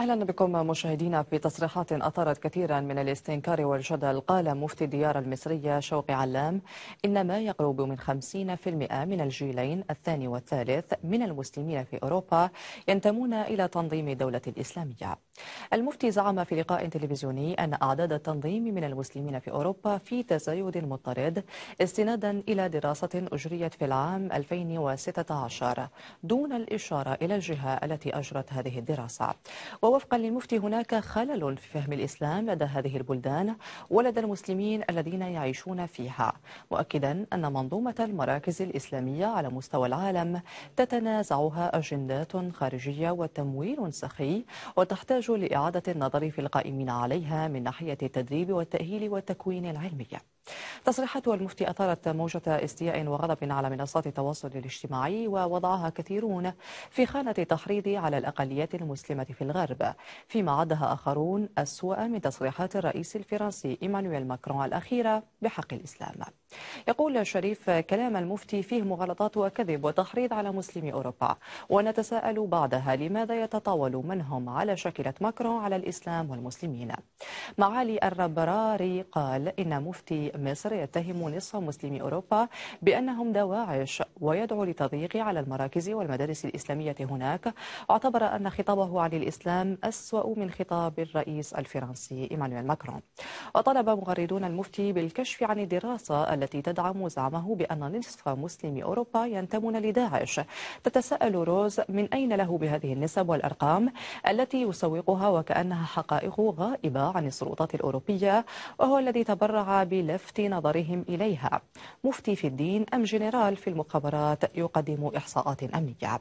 أهلا بكم مشاهدينا في تصريحات أثارت كثيرا من الاستنكار والجدل قال مفتي الديار المصرية شوقي علام إن ما يقرب من 50% من الجيلين الثاني والثالث من المسلمين في أوروبا ينتمون إلى تنظيم الدولة الإسلامية المفتي زعم في لقاء تلفزيوني أن أعداد التنظيم من المسلمين في أوروبا في تزايد مضطرد استنادا إلى دراسة أجريت في العام 2016 دون الإشارة إلى الجهة التي أجرت هذه الدراسة ووفقا للمفتي هناك خلل في فهم الإسلام لدى هذه البلدان ولدى المسلمين الذين يعيشون فيها مؤكدا أن منظومة المراكز الإسلامية على مستوى العالم تتنازعها أجندات خارجية وتمويل سخي وتحتاج لإعادة النظر في القائمين عليها من ناحية التدريب والتأهيل والتكوين العلمي تصريحات المفتي أثارت موجة استياء وغضب على منصات التواصل الاجتماعي ووضعها كثيرون في خانة التحريض على الأقليات المسلمة في الغرب فيما عدها آخرون أسوأ من تصريحات الرئيس الفرنسي إيمانويل ماكرون الأخيرة بحق الإسلام يقول شريف كلام المفتي فيه مغالطات وكذب وتحريض على مسلمي أوروبا ونتساءل بعدها لماذا يتطاول منهم على شكلة ماكرون على الإسلام والمسلمين معالي الربراري قال إن مفتي مصر يتهم نصف مسلمي أوروبا بأنهم دواعش ويدعو لتضييق على المراكز والمدارس الإسلامية هناك واعتبر أن خطابه عن الإسلام أسوأ من خطاب الرئيس الفرنسي إيمانويل ماكرون وطلب مغردون المفتي بالكشف عن الدراسة التي تدعم زعمه بأن نصف مسلمي أوروبا ينتمون لداعش تتساءل روز من أين له بهذه النسب والأرقام التي يسوقها وكأنها حقائق غائبة عن السلطات الأوروبية وهو الذي تبرع بلف لفت نظرهم إليها مفتي في الدين أم جنرال في المخابرات يقدم إحصاءات أمنية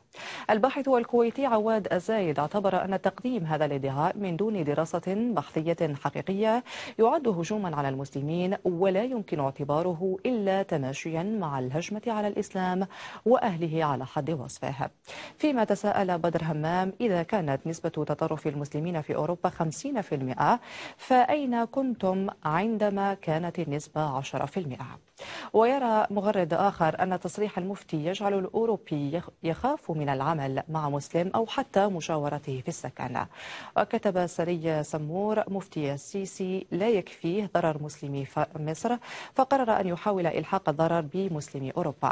الباحث الكويتي عواد الزايد اعتبر أن تقديم هذا الادعاء من دون دراسة بحثية حقيقية يعد هجوما على المسلمين ولا يمكن اعتباره إلا تماشيا مع الهجمة على الإسلام وأهله على حد وصفه فيما تساءل بدر همام إذا كانت نسبة تطرف المسلمين في أوروبا 50% فأين كنتم عندما كانت النسبة بنسبة 10% ويرى مغرد آخر أن تصريح المفتي يجعل الأوروبي يخاف من العمل مع مسلم أو حتى مشاورته في السكن وكتب سري سمور مفتي السيسي لا يكفيه ضرر مسلمي مصر فقرر أن يحاول إلحاق الضرر بمسلمي أوروبا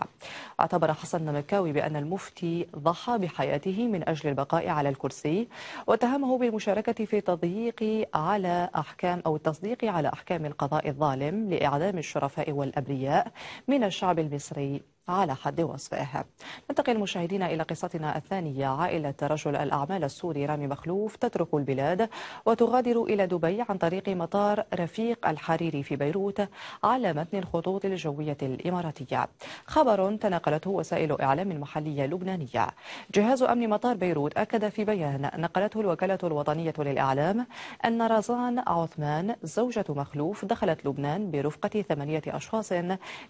اعتبر حسن مكاوي بأن المفتي ضحى بحياته من أجل البقاء على الكرسي واتهمه بالمشاركة في تضييق على أحكام أو التصديق على أحكام القضاء الظالم لإعدام الشرفاء والأبرياء الأغنياء من الشعب المصري على حد وصفه ننتقل مشاهدينا إلى قصتنا الثانية عائلة رجل الأعمال السوري رامي مخلوف تترك البلاد وتغادر إلى دبي عن طريق مطار رفيق الحريري في بيروت على متن الخطوط الجوية الإماراتية خبر تناقلته وسائل إعلام محلية لبنانية جهاز أمن مطار بيروت أكد في بيان نقلته الوكالة الوطنية للإعلام أن رزان عثمان زوجة مخلوف دخلت لبنان برفقة ثمانية أشخاص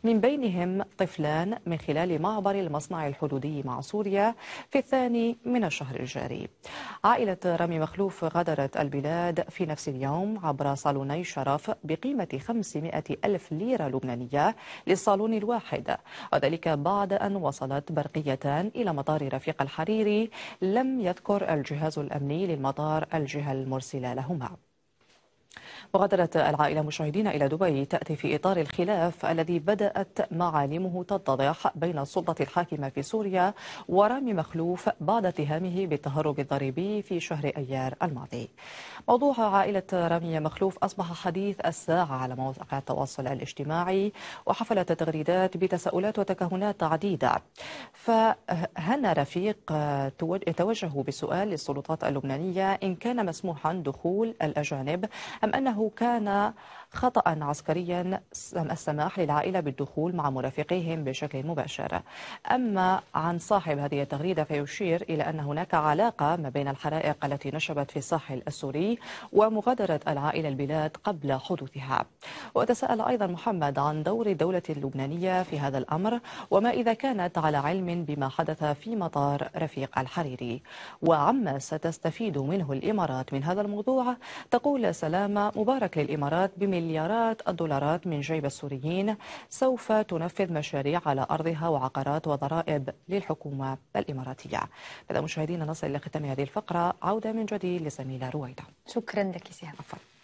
من بينهم طفلان من خلال معبر المصنع الحدودي مع سوريا في الثاني من الشهر الجاري عائلة رامي مخلوف غادرت البلاد في نفس اليوم عبر صالوني شرف بقيمة 500 ألف ليرة لبنانية للصالون الواحد وذلك بعد أن وصلت برقيتان إلى مطار رفيق الحريري لم يذكر الجهاز الأمني للمطار الجهة المرسلة لهما وغادرت العائلة مشاهدين إلى دبي تأتي في إطار الخلاف الذي بدأت معالمه تتضح بين السلطة الحاكمة في سوريا ورامي مخلوف بعد اتهامه بالتهرب الضريبي في شهر أيار الماضي موضوع عائلة رامي مخلوف أصبح حديث الساعة على مواقع التواصل الاجتماعي وحفلت التغريدات بتساؤلات وتكهنات عديدة فهنا رفيق توجه بسؤال للسلطات اللبنانية إن كان مسموحا دخول الأجانب أم أنه أنه كان خطأ عسكريا السماح للعائلة بالدخول مع مرافقيهم بشكل مباشر أما عن صاحب هذه التغريدة فيشير إلى أن هناك علاقة ما بين الحرائق التي نشبت في الساحل السوري ومغادرة العائلة البلاد قبل حدوثها وتساءل أيضا محمد عن دور الدولة اللبنانية في هذا الأمر وما إذا كانت على علم بما حدث في مطار رفيق الحريري وعما ستستفيد منه الإمارات من هذا الموضوع تقول سلامة مبارك للإمارات بمليارات الدولارات من جيب السوريين سوف تنفذ مشاريع على أرضها وعقارات وضرائب للحكومة الإماراتية بدا مشاهدينا نصل إلى ختام هذه الفقرة عودة من جديد لزميلة رويدة شكرا لك سيهام